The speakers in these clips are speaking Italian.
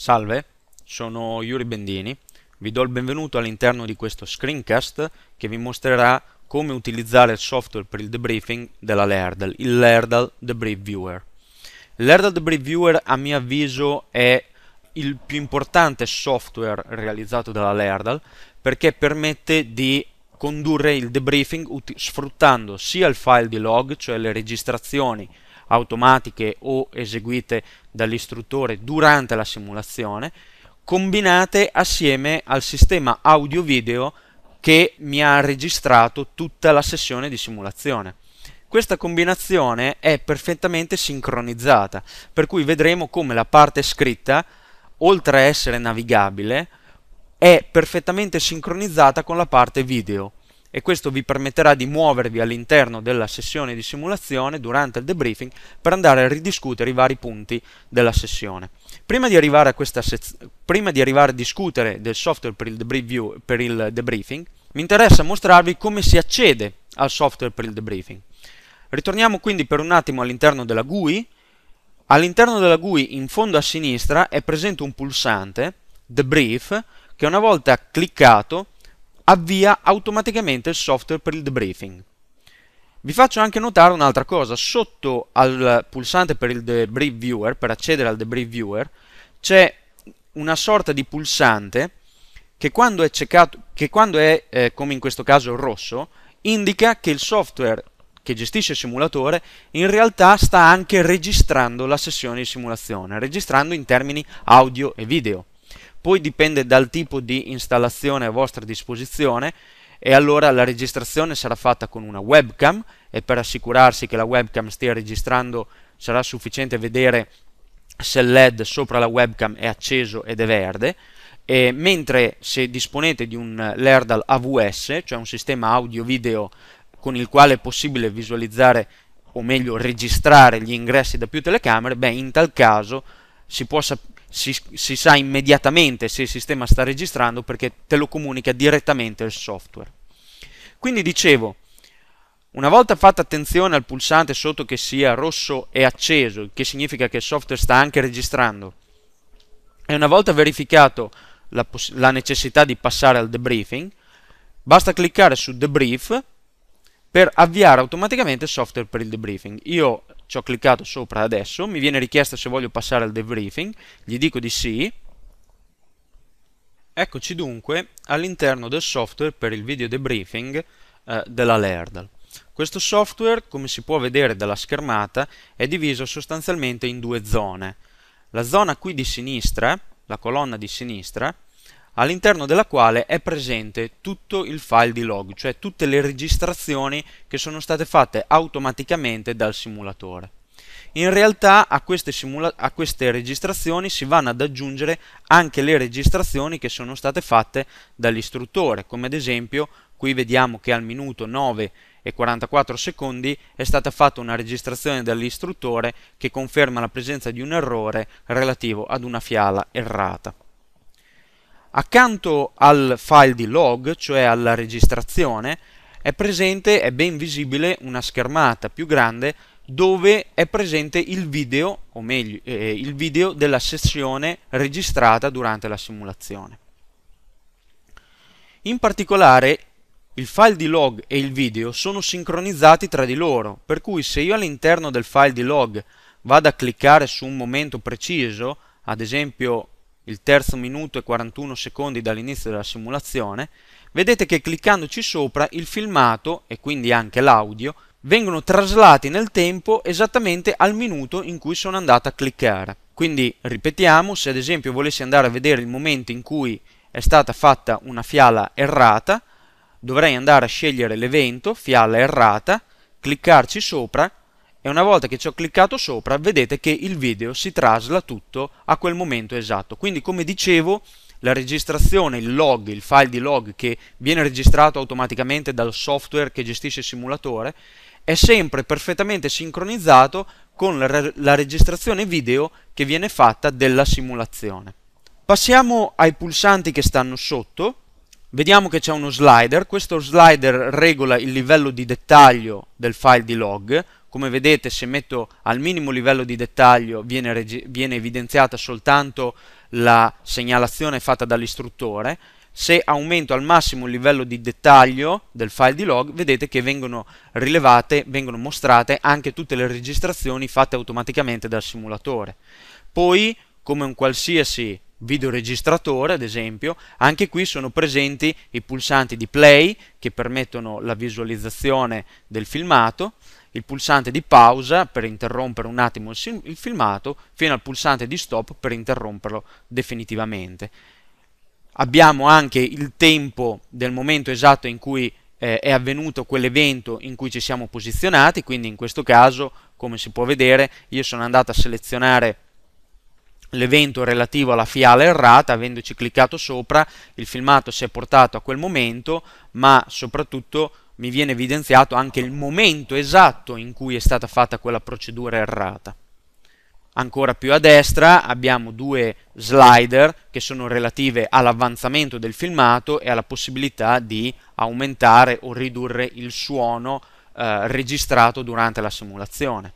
Salve, sono Yuri Bendini, vi do il benvenuto all'interno di questo screencast che vi mostrerà come utilizzare il software per il debriefing della Lerdal, il Lerdal Debrief Viewer. L'Herdal Debrief Viewer a mio avviso è il più importante software realizzato dalla Lerdal perché permette di condurre il debriefing sfruttando sia il file di log, cioè le registrazioni automatiche o eseguite dall'istruttore durante la simulazione, combinate assieme al sistema audio-video che mi ha registrato tutta la sessione di simulazione. Questa combinazione è perfettamente sincronizzata, per cui vedremo come la parte scritta, oltre a essere navigabile, è perfettamente sincronizzata con la parte video, e questo vi permetterà di muovervi all'interno della sessione di simulazione durante il debriefing per andare a ridiscutere i vari punti della sessione. Prima di arrivare a, sez- prima di arrivare a discutere del software per il, debrief- per il debriefing, mi interessa mostrarvi come si accede al software per il debriefing. Ritorniamo quindi per un attimo all'interno della GUI. All'interno della GUI, in fondo a sinistra, è presente un pulsante, Debrief, che una volta cliccato avvia automaticamente il software per il debriefing. Vi faccio anche notare un'altra cosa, sotto al pulsante per il debrief viewer, per accedere al debrief viewer, c'è una sorta di pulsante che quando è, ceccato, che quando è eh, come in questo caso rosso, indica che il software che gestisce il simulatore in realtà sta anche registrando la sessione di simulazione, registrando in termini audio e video poi dipende dal tipo di installazione a vostra disposizione e allora la registrazione sarà fatta con una webcam e per assicurarsi che la webcam stia registrando sarà sufficiente vedere se il LED sopra la webcam è acceso ed è verde, e mentre se disponete di un LERDAL AVS, cioè un sistema audio-video con il quale è possibile visualizzare o meglio registrare gli ingressi da più telecamere, beh in tal caso si può, si, si sa immediatamente se il sistema sta registrando perché te lo comunica direttamente il software. Quindi dicevo, una volta fatta attenzione al pulsante sotto che sia rosso e acceso, che significa che il software sta anche registrando, e una volta verificato la, la, necessità di passare al debriefing, basta cliccare su debrief per avviare automaticamente il software per il debriefing. Io ci ho cliccato sopra adesso, mi viene richiesto se voglio passare al debriefing, gli dico di sì, Eccoci dunque all'interno del software per il video debriefing eh, della Lerdal. Questo software, come si può vedere dalla schermata, è diviso sostanzialmente in due zone. La zona qui di sinistra, la colonna di sinistra, all'interno della quale è presente tutto il file di log, cioè tutte le registrazioni che sono state fatte automaticamente dal simulatore. In realtà a queste, a queste, registrazioni si vanno ad aggiungere anche le registrazioni che sono state fatte dall'istruttore, come ad esempio qui vediamo che al minuto 9 e 44 secondi è stata fatta una registrazione dall'istruttore che conferma la presenza di un errore relativo ad una fiala errata. Accanto al file di log, cioè alla registrazione, è presente, è ben visibile una schermata più grande dove è presente il video, o meglio, eh, il video della sessione registrata durante la simulazione. In particolare, il file di log e il video sono sincronizzati tra di loro, per cui se io all'interno del file di log vado a cliccare su un momento preciso, ad esempio il terzo minuto e 41 secondi dall'inizio della simulazione, vedete che cliccandoci sopra il filmato e quindi anche l'audio vengono traslati nel tempo esattamente al minuto in cui sono andato a cliccare. Quindi ripetiamo, se ad esempio volessi andare a vedere il momento in cui è stata fatta una fiala errata, dovrei andare a scegliere l'evento fiala errata, cliccarci sopra e una volta che ci ho cliccato sopra vedete che il video si trasla tutto a quel momento esatto. Quindi come dicevo la registrazione, il log, il file di log che viene registrato automaticamente dal software che gestisce il simulatore è sempre perfettamente sincronizzato con la, la registrazione video che viene fatta della simulazione. Passiamo ai pulsanti che stanno sotto, Vediamo che c'è uno slider, questo slider regola il livello di dettaglio del file di log, come vedete se metto al minimo livello di dettaglio viene, viene evidenziata soltanto la segnalazione fatta dall'istruttore, se aumento al massimo il livello di dettaglio del file di log vedete che vengono rilevate, vengono mostrate anche tutte le registrazioni fatte automaticamente dal simulatore. Poi come un qualsiasi videoregistratore ad esempio, anche qui sono presenti i pulsanti di play che permettono la visualizzazione del filmato il pulsante di pausa per interrompere un attimo il, filmato, fino al pulsante di stop per interromperlo definitivamente. Abbiamo anche il tempo del momento esatto in cui eh, è avvenuto quell'evento in cui ci siamo posizionati, quindi in questo caso, come si può vedere, io sono andato a selezionare l'evento relativo alla fiala errata, avendoci cliccato sopra, il filmato si è portato a quel momento, ma soprattutto mi viene evidenziato anche il momento esatto in cui è stata fatta quella procedura errata. Ancora più a destra abbiamo due slider che sono relative all'avanzamento del filmato e alla possibilità di aumentare o ridurre il suono eh, registrato durante la simulazione.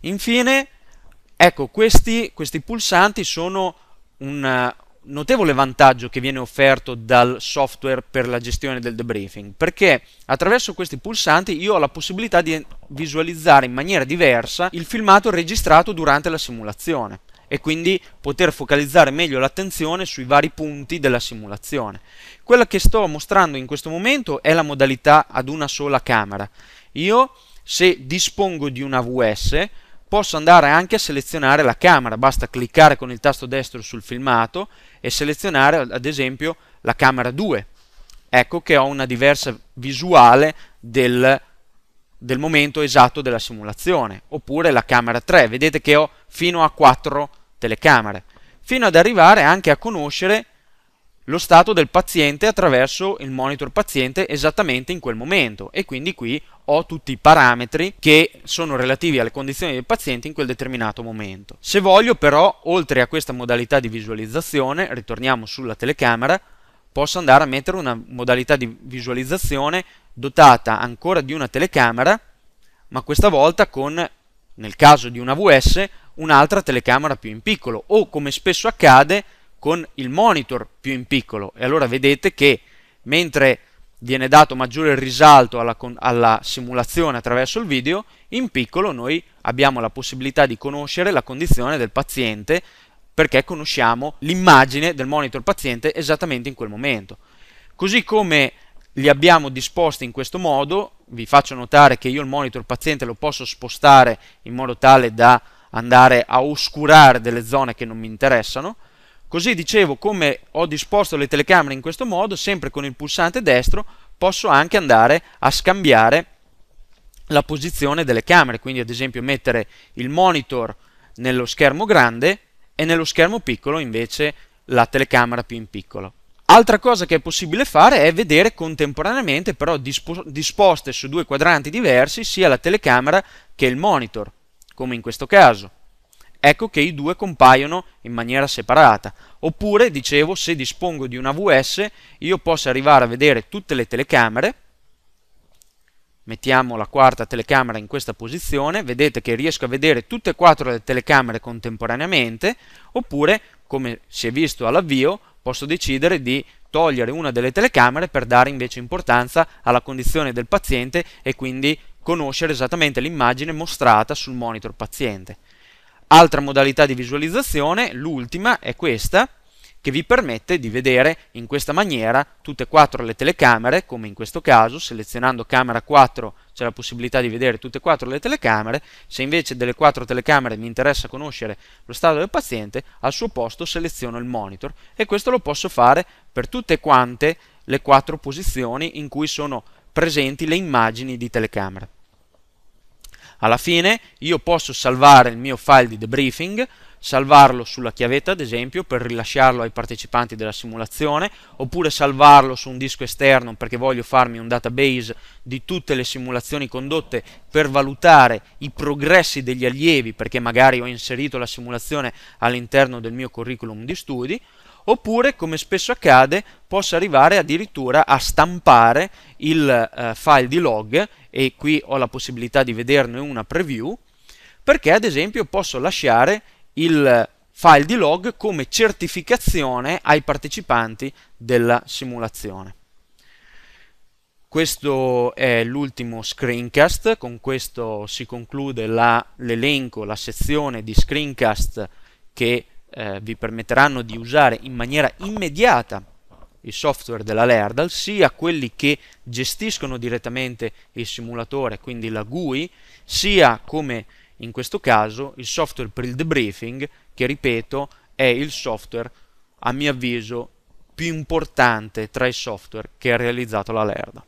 Infine, ecco, questi, questi pulsanti sono un, notevole vantaggio che viene offerto dal software per la gestione del debriefing, perché attraverso questi pulsanti io ho la possibilità di visualizzare in maniera diversa il filmato registrato durante la simulazione e quindi poter focalizzare meglio l'attenzione sui vari punti della simulazione. Quella che sto mostrando in questo momento è la modalità ad una sola camera. Io se dispongo di una VS posso andare anche a selezionare la camera, basta cliccare con il tasto destro sul filmato e selezionare ad esempio la camera 2. Ecco che ho una diversa visuale del, del momento esatto della simulazione, oppure la camera 3, vedete che ho fino a 4 telecamere, fino ad arrivare anche a conoscere lo stato del paziente attraverso il monitor paziente esattamente in quel momento e quindi qui ho tutti i parametri che sono relativi alle condizioni del paziente in quel determinato momento. Se voglio però, oltre a questa modalità di visualizzazione, ritorniamo sulla telecamera, posso andare a mettere una modalità di visualizzazione dotata ancora di una telecamera, ma questa volta con, nel caso di una VS, un'altra telecamera più in piccolo o come spesso accade con il monitor più in piccolo e allora vedete che mentre viene dato maggiore risalto alla, alla, simulazione attraverso il video, in piccolo noi abbiamo la possibilità di conoscere la condizione del paziente perché conosciamo l'immagine del monitor paziente esattamente in quel momento. Così come li abbiamo disposti in questo modo, vi faccio notare che io il monitor paziente lo posso spostare in modo tale da andare a oscurare delle zone che non mi interessano, Così dicevo come ho disposto le telecamere in questo modo, sempre con il pulsante destro posso anche andare a scambiare la posizione delle camere, quindi ad esempio mettere il monitor nello schermo grande e nello schermo piccolo invece la telecamera più in piccolo. Altra cosa che è possibile fare è vedere contemporaneamente però dispo disposte su due quadranti diversi sia la telecamera che il monitor, come in questo caso ecco che i due compaiono in maniera separata. Oppure, dicevo, se dispongo di una VS, io posso arrivare a vedere tutte le telecamere, mettiamo la quarta telecamera in questa posizione, vedete che riesco a vedere tutte e quattro le telecamere contemporaneamente, oppure, come si è visto all'avvio, posso decidere di togliere una delle telecamere per dare invece importanza alla condizione del paziente e quindi conoscere esattamente l'immagine mostrata sul monitor paziente. Altra modalità di visualizzazione, l'ultima, è questa, che vi permette di vedere in questa maniera tutte e quattro le telecamere, come in questo caso, selezionando camera 4 c'è la possibilità di vedere tutte e quattro le telecamere, se invece delle quattro telecamere mi interessa conoscere lo stato del paziente, al suo posto seleziono il monitor e questo lo posso fare per tutte quante le quattro posizioni in cui sono presenti le immagini di telecamera. Alla fine io posso salvare il mio file di debriefing, salvarlo sulla chiavetta ad esempio per rilasciarlo ai partecipanti della simulazione, oppure salvarlo su un disco esterno perché voglio farmi un database di tutte le simulazioni condotte per valutare i progressi degli allievi perché magari ho inserito la simulazione all'interno del mio curriculum di studi, oppure come spesso accade possa arrivare addirittura a stampare il eh, file di log e qui ho la possibilità di vederne una preview perché ad esempio posso lasciare il file di log come certificazione ai partecipanti della simulazione. Questo è l'ultimo screencast, con questo si conclude l'elenco, la, la sezione di screencast che eh, vi permetteranno di usare in maniera immediata il software della Lerdal, sia quelli che gestiscono direttamente il simulatore, quindi la GUI, sia come in questo caso il software per il debriefing, che ripeto è il software a mio avviso più importante tra i software che ha realizzato la Lerda.